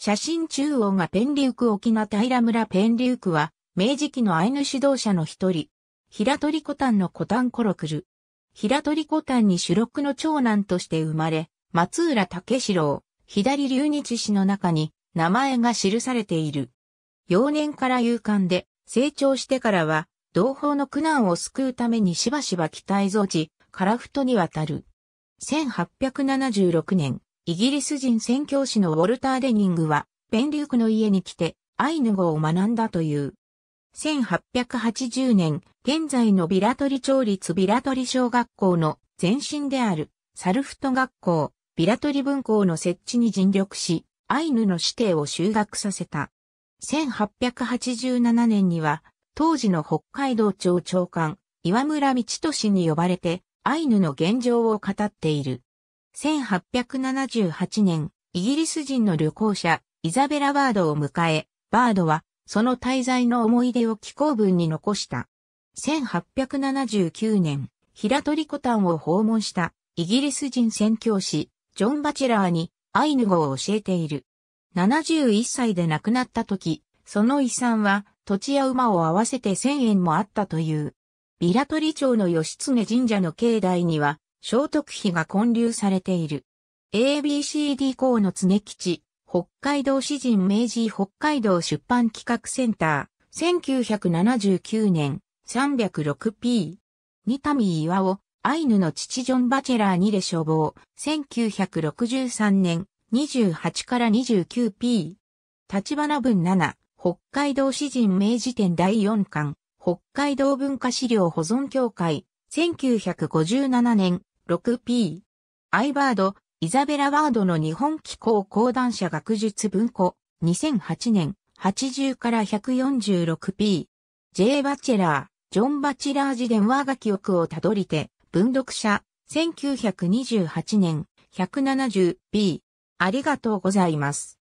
写真中央がペンリウク沖縄平村ペンリウクは、明治期のアイヌ指導者の一人、平取古丹の古丹コロクル。平取古丹に主録の長男として生まれ、松浦武四郎、左流日氏の中に名前が記されている。幼年から勇敢で、成長してからは、同胞の苦難を救うためにしばしば期待増地、フトに渡る。1876年、イギリス人宣教師のウォルター・デニングは、ペンリュークの家に来て、アイヌ語を学んだという。1880年、現在のビラトリ町立ビラトリ小学校の前身である、サルフト学校、ビラトリ分校の設置に尽力し、アイヌの指定を修学させた。1887年には、当時の北海道庁長官、岩村道俊に呼ばれて、アイヌの現状を語っている。1878年、イギリス人の旅行者、イザベラ・バードを迎え、バードは、その滞在の思い出を寄稿文に残した。1879年、平取コタンを訪問したイギリス人宣教師、ジョン・バチェラーにアイヌ語を教えている。71歳で亡くなった時、その遺産は土地や馬を合わせて1000円もあったという。ビラ町の義経神社の境内には聖徳碑が建立されている。ABCD 校の常吉、北海道詩人明治北海道出版企画センター、1979年 306P。ニタミ岩尾、アイヌの父ジョン・バチェラーにで処方、1963年28から 29P。立花文7、北海道詩人明治展第4巻、北海道文化資料保存協会、1957年 6P。アイバード、イザベラ・ワードの日本機構講談社学術文庫、2008年、80から 146P。J. バチェラー、ジョン・バチェラー自伝話が記憶をたどりて、文読者、1928年、170P。ありがとうございます。